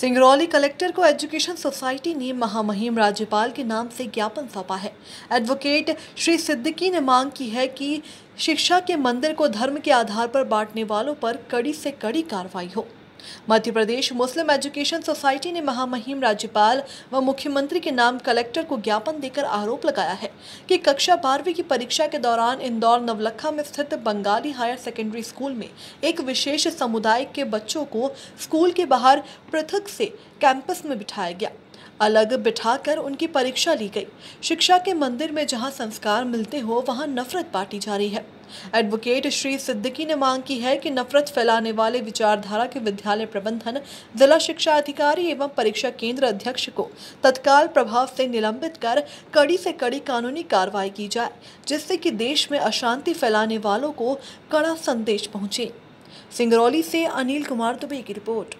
Singrauli collector को education society ने महामहिम राज्यपाल के नाम से ज्ञापन सौंपा है एडवोकेट श्री सिद्दीकी ने मांग की है कि शिक्षा के मंदिर को धर्म के आधार पर बांटने वालों पर कड़ी से कड़ी कार्रवाई हो मध्य प्रदेश मुस्लिम एजुकेशन सोसाइटी ने महामहिम राज्यपाल व मुख्यमंत्री के नाम कलेक्टर को ज्ञापन देकर आरोप लगाया है कि कक्षा बारहवीं की परीक्षा के दौरान इंदौर नवलखा में स्थित बंगाली हायर सेकेंडरी स्कूल में एक विशेष समुदाय के बच्चों को स्कूल के बाहर पृथक से कैंपस में बिठाया गया अलग बिठाकर उनकी परीक्षा ली गई शिक्षा के मंदिर में जहां संस्कार मिलते हो वहां नफरत बांटी जा रही है एडवोकेट श्री सिद्दीकी ने मांग की है कि नफरत फैलाने वाले विचारधारा के विद्यालय प्रबंधन जिला शिक्षा अधिकारी एवं परीक्षा केंद्र अध्यक्ष को तत्काल प्रभाव से निलंबित कर कड़ी से कड़ी कानूनी कार्रवाई की जाए जिससे कि देश में अशांति फैलाने वालों को कड़ा संदेश पहुंचे सिंगरौली से अनिल कुमार दुबे की रिपोर्ट